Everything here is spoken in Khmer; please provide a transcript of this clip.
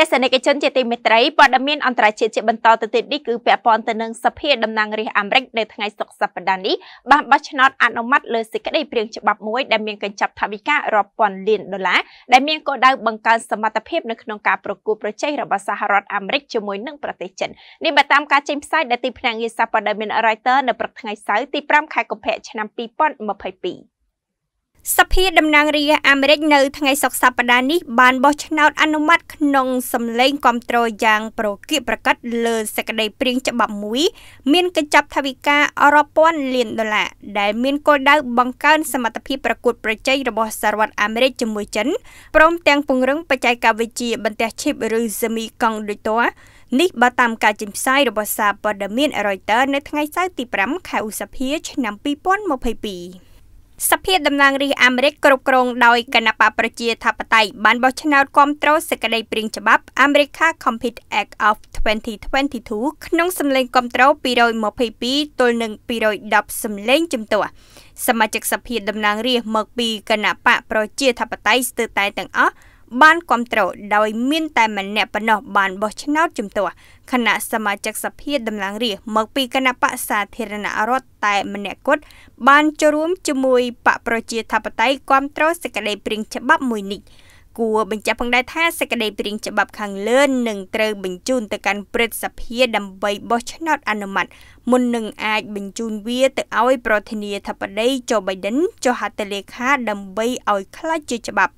ទស្សនិកជនជាទីមេត្រីព័ត៌មានអន្តរជាតិជាបន្តទៅទៀតនេះគឺពាក់ព័ន្ធទៅនឹងសភាតំណាងរាស្ត្រអាមេរិកនៅថ្ងៃសុក្រសប្តាហ៍នេះបានបោះឆ្នោតអនុម័តលើសេចក្តីព្រាងច្បាប់មួយដែលមានកញ្ចប់ថវិការាប់ពាន់លានដុល្លារដែលមានគោលដៅបង្កើនសមត្ថភាពនៅក្នុងការប្រកួតប្រជែងរបស់សហរដ្ឋអាមេរិកជាមួយនឹងប្រទេសចិននេះបើតាមការចេញផ្សាយដែលទីភ្នាក់ងារសារព័ត៌មាន Reuters នៅព្រឹកថ្ងៃសៅរ៍ទី5ខែកុម្ភៈឆ្នាំ2022សភាតំណាងរាស្ត្រអាមេរិកនៅថ្ងៃសុក្រសប្តាហ៍នេះបានបោះឆ្នោតអនុម័តក្នុងសម្លេងគ្រប់គ្រងយ៉ាងប្រកៀកប្រកាសលើសេចក្តីព្រៀងច្បាប់មួយ មានកិច្ចថវិកាអរពាន់លានដុល្លារដែលមានគោលដៅបង្កើនសមត្ថភាពប្រកួតប្រជែងរបស់សហរដ្ឋអាមេរិកជាមួយចិនព្រមទាំងពង្រឹងបច្ចេកវិទ្យាបន្ទះឈីបឬ Semiconductor នេះបើតាមការចេញផ្សាយរបស់សារព័ត៌មាន Reuters នៅថ្ងៃសៅរ៍ទី5ខែឧសភាឆ្នាំ2022សភាតំណាងរាស្ត្រអាមេរិកគ្រប់គ្រងដោយគណបកប្រជាធិបតេយ្យបានបោះឆ្នោតគាំទ្រសេចក្តីព្រាងច្បាប់ America Compete Act of 2022 ក្នុងសម្លេងគាំទ្រ222ទល់នឹង210សម្លេងជំទាស់សមាជិកសភាតំណាងរាស្ត្រមកពីគណបកប្រជាធិបតេយ្យស្ទើរតែទាំងអស់បានគ្រប់គ្រងដោយមានតែម្នាក់ប៉ុណ្ណោះបានបោះឆ្នោតជំទាស់គណៈសមាជិកសភាតំណាងរាស្ត្រមកពីគណៈបកសាធារណរដ្ឋតែ ម្នាក់គត់បានចូលរួមជាមួយបកប្រជាធិបតេយ្យគ្រប់គ្រងសេចក្តីព្រៀងច្បាប់មួយនេះគួរបញ្ជាក់ផងដែរថាសេចក្តីព្រៀងច្បាប់ខាងលើនឹងត្រូវបញ្ជូនទៅកាន់ព្រឹទ្ធសភាដើម្បីបោះឆ្នោតអនុម័តមុននឹងអាចបញ្ជូនវា ទៅឲ្យប្រធានាធិបតីជូបៃដិនចុះហត្ថលេខាដើម្បីឲ្យខ្លាចជាច្បាប់